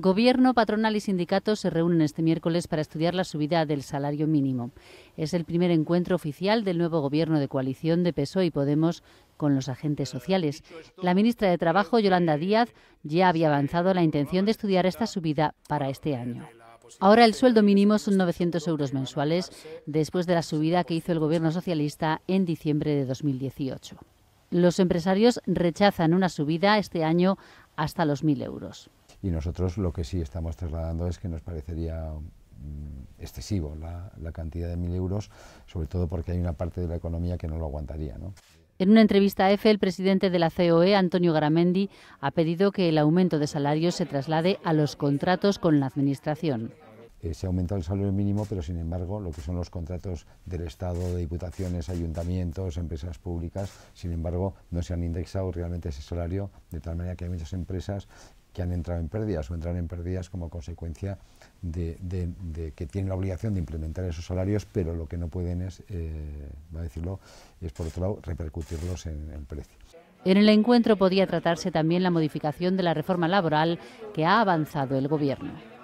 Gobierno, patronal y sindicatos se reúnen este miércoles para estudiar la subida del salario mínimo. Es el primer encuentro oficial del nuevo gobierno de coalición de PSOE y Podemos con los agentes sociales. La ministra de Trabajo, Yolanda Díaz, ya había avanzado la intención de estudiar esta subida para este año. Ahora el sueldo mínimo son 900 euros mensuales después de la subida que hizo el gobierno socialista en diciembre de 2018. Los empresarios rechazan una subida este año hasta los 1.000 euros. Y nosotros lo que sí estamos trasladando es que nos parecería mm, excesivo la, cantidad de mil euros, sobre todo porque hay una parte de la economía que no lo aguantaría. ¿no? En una entrevista a EFE, el presidente de la COE, Antonio Garamendi, ha pedido que el aumento de salarios se traslade a los contratos con la Administración. Eh, se ha aumentado el salario mínimo, pero sin embargo lo que son los contratos del Estado, de diputaciones, ayuntamientos, empresas públicas, sin embargo no se han indexado realmente ese salario, de tal manera que hay muchas empresas que han entrado en pérdidas o entran en pérdidas como consecuencia de, que tienen la obligación de implementar esos salarios, pero lo que no pueden es, eh, va a decirlo, es por otro lado repercutirlos en el precio. En el encuentro podía tratarse también la modificación de la reforma laboral que ha avanzado el Gobierno.